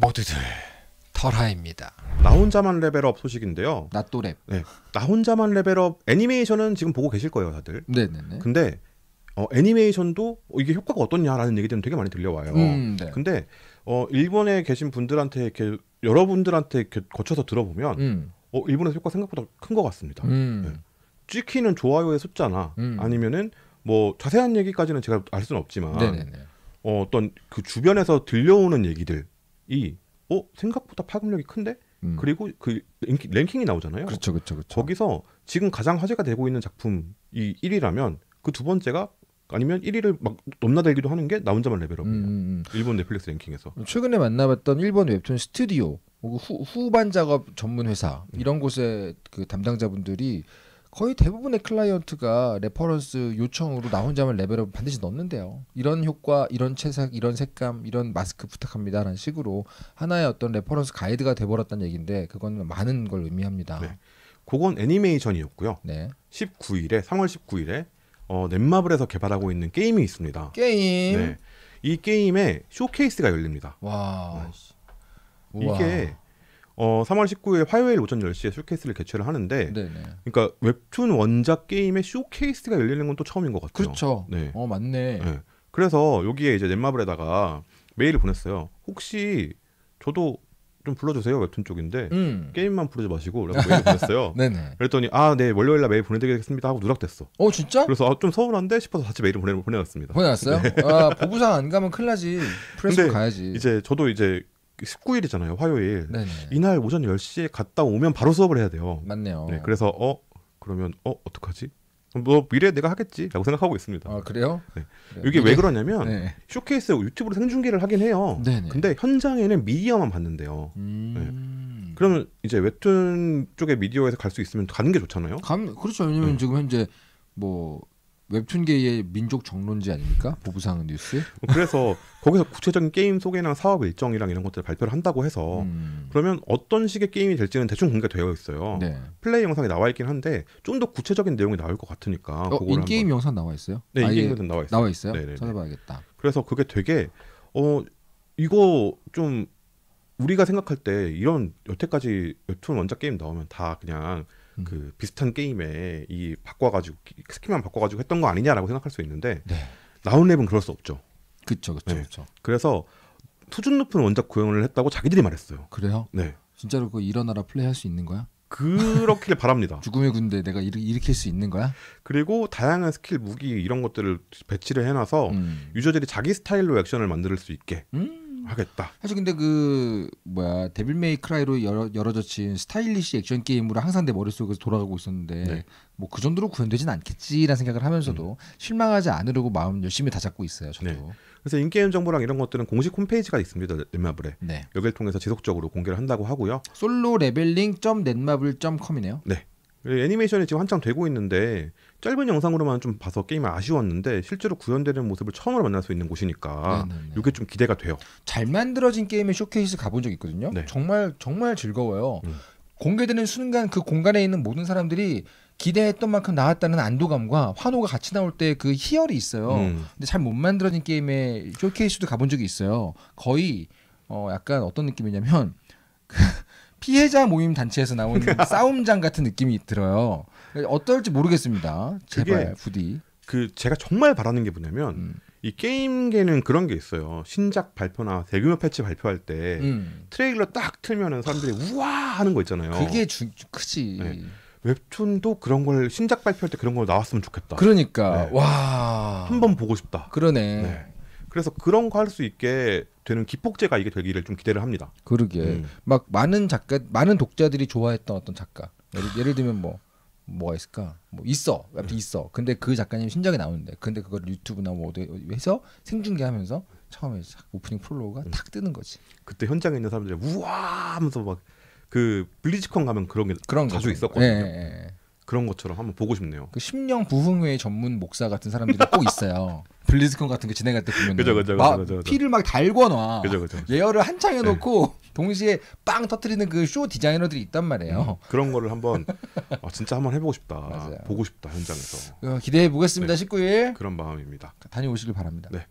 모두들 털하입니다. 나 혼자만 레벨업 소식인데요. 나또 랩. 네, 나 혼자만 레벨업 애니메이션은 지금 보고 계실 거예요, 다들. 네네네. 근데 어, 애니메이션도 어, 이게 효과가 어떻냐라는 얘기들은 되게 많이 들려와요. 음, 네. 근데 어, 일본에 계신 분들한테 이렇게 여러분들한테 이렇게 거쳐서 들어보면 음. 어, 일본에서 효과 생각보다 큰 것 같습니다. 음. 네. 찍히는 좋아요의 숫자나 음. 아니면은 뭐 자세한 얘기까지는 제가 알 수는 없지만 네네네. 어, 어떤 그 주변에서 들려오는 얘기들 어 생각보다 파급력이 큰데 음. 그리고 그 랭킹, 이 나오잖아요. 그렇죠, 그렇죠, 그렇죠. 거기서 지금 가장 화제가 되고 있는 작품이 1위라면 그 두 번째가 아니면 1위를 막 넘나들기도 하는 게나 혼자만 레벨업이에요. 음, 음, 음. 일본 넷플릭스 랭킹에서. 최근에 만나봤던 일본 웹툰 스튜디오 뭐 그 후, 후반 작업 전문 회사 음. 이런 곳의 그 담당자분들이 거의 대부분의 클라이언트가 레퍼런스 요청으로 나 혼자만 레벨업 반드시 넣는데요. 이런 효과, 이런 채색, 이런 색감, 이런 마스크 부탁합니다라는 식으로 하나의 어떤 레퍼런스 가이드가 돼버렸다는 얘기인데 그건 많은 걸 의미합니다. 네. 그건 애니메이션이었고요. 네. 19일에 3월 19일에 어, 넷마블에서 개발하고 있는 게임이 있습니다. 게임. 네. 이 게임의 쇼케이스가 열립니다. 와. 네. 이게 어, 3월 19일 화요일 오전 10시에 쇼케이스를 개최를 하는데 네네. 그러니까 웹툰 원작 게임의 쇼케이스가 열리는 건 또 처음인 것 같아요. 그렇죠. 네. 어, 맞네. 네. 그래서 여기에 이제 넷마블에다가 메일을 보냈어요. 혹시 저도 좀 불러주세요 웹툰 쪽인데 음. 게임만 부르지 마시고 메일 보냈어요. 네네. 그랬더니 아네 월요일 날 메일 보내드리겠습니다 하고 누락됐어. 어 진짜? 그래서 아, 좀 서운한데 싶어서 같이 메일을 보내 보내놨습니다. 보내놨어요? 네. 아 보부상 안 가면 큰일 나지. 프레스 가야지. 이제 저도 이제 19일이잖아요. 화요일. 네네. 이날 오전 10시에 갔다 오면 바로 수업을 해야 돼요. 맞네요. 네, 그래서 어 그러면 어 어떡하지? 뭐 미래 내가 하겠지라고 생각하고 있습니다. 아 그래요? 네. 네. 이게 미래... 왜 네. 그러냐면 네. 쇼케이스 유튜브로 생중계를 하긴 해요. 네네. 근데 현장에는 미디어만 봤는데요. 음... 네. 그러면 이제 웹툰 쪽의 미디어에서 갈 수 있으면 가는 게 좋잖아요. 감... 그렇죠. 왜냐면 네. 지금 현재 뭐 웹툰계의 민족 정론지 아닙니까? 보부상 뉴스. 어, 그래서 거기서 구체적인 게임 소개랑 사업 일정이랑 이런 것들을 발표를 한다고 해서 음. 그러면 어떤 식의 게임이 될지는 대충 공개되어 있어요. 네. 플레이 영상이 나와 있긴 한데 좀 더 구체적인 내용이 나올 것 같으니까. 어, 인게임 한번. 영상 나와 있어요? 네, 인게임 영상 나와 있어요. 나와 있어요? 네네네. 찾아봐야겠다. 그래서 그게 되게 어 이거 좀 우리가 생각할 때 이런 여태까지 웹툰 원작 게임 나오면 다 그냥 음. 그 비슷한 게임에 이 바꿔가지고 스킬만 바꿔가지고 했던 거 아니냐라고 생각할 수 있는데 네. 나온랩은 그럴 수 없죠. 그렇죠, 그렇죠, 그래서 수준 높은 원작 구현을 했다고 자기들이 말했어요. 그래요? 네. 진짜로 그 일어나라 플레이할 수 있는 거야? 그렇길 바랍니다. 죽음의 군대 내가 일, 일으킬 수 있는 거야? 그리고 다양한 스킬, 무기 이런 것들을 배치를 해놔서 음. 유저들이 자기 스타일로 액션을 만들 수 있게 음. 하겠다. 사실 근데 그 뭐야 데빌 메이 크라이로 열어, 열어젖힌 스타일리시 액션 게임으로 항상 내 머릿속에서 돌아가고 있었는데 네. 뭐그 정도로 구현되진 않겠지라는 생각을 하면서도 음. 실망하지 않으려고 마음 열심히 다잡고 있어요. 저도. 네. 그래서 인게임 정보랑 이런 것들은 공식 홈페이지가 있습니다. 넷마블에. 네. 여기를 통해서 지속적으로 공개를 한다고 하고요. 솔로 레벨링 점 넷마블 점 컴이네요. 네. 애니메이션이 지금 한창 되고 있는데 짧은 영상으로만 좀 봐서 게임이 아쉬웠는데 실제로 구현되는 모습을 처음으로 만날 수 있는 곳이니까 네네네. 이게 좀 기대가 돼요. 잘 만들어진 게임의 쇼케이스 가본 적 있거든요. 네. 정말 정말 즐거워요. 음. 공개되는 순간 그 공간에 있는 모든 사람들이 기대했던 만큼 나왔다는 안도감과 환호가 같이 나올 때 그 희열이 있어요. 음. 근데 잘 못 만들어진 게임의 쇼케이스도 가본 적이 있어요. 거의 어 약간 어떤 느낌이냐면 그 피해자 모임 단체에서 나온 싸움장 같은 느낌이 들어요. 어떨지 모르겠습니다. 제발 부디. 그 제가 정말 바라는 게 뭐냐면 음. 이 게임계는 그런 게 있어요. 신작 발표나 대규모 패치 발표할 때 음. 트레일러 딱 틀면은 사람들이 아. 우와 하는 거 있잖아요. 그게 주, 크지. 네. 웹툰도 그런 걸 신작 발표할 때 그런 걸 나왔으면 좋겠다. 그러니까 네. 와한 번 보고 싶다. 그러네. 네. 그래서 그런 거 할 수 있게 되는 기폭제가 이게 되기를 좀 기대를 합니다. 그러게 음. 막 많은 작가, 많은 독자들이 좋아했던 어떤 작가 예를, 예를 들면 뭐 뭐가 있을까? 뭐 있어, 앞 음. 있어. 근데 그 작가님 신작이 나오는데, 근데 그걸 유튜브나 뭐 어디 해서 생중계하면서 처음에 오프닝 프로그가 음. 탁 뜨는 거지. 그때 현장에 있는 사람들이 우와 하면서 막 그 블리즈컨 가면 그런 게 그런 자주 거죠. 있었거든요. 예, 예. 예. 그런 것처럼 한번 보고 싶네요. 그 심령 부흥회 전문 목사 같은 사람들이 꼭 있어요. 블리즈컨 같은 거 진행할 때 보면 그죠, 그죠, 막 그죠, 그죠, 피를 막 달궈놔. 그죠, 그죠. 예열을 한창 해놓고 네. 동시에 빵 터트리는 그 쇼 디자이너들이 있단 말이에요. 음, 그런 거를 한번 아, 진짜 한번 해보고 싶다. 맞아요. 보고 싶다 현장에서. 어, 기대해 보겠습니다. 네. 19일 그런 마음입니다. 다녀오시길 바랍니다. 네.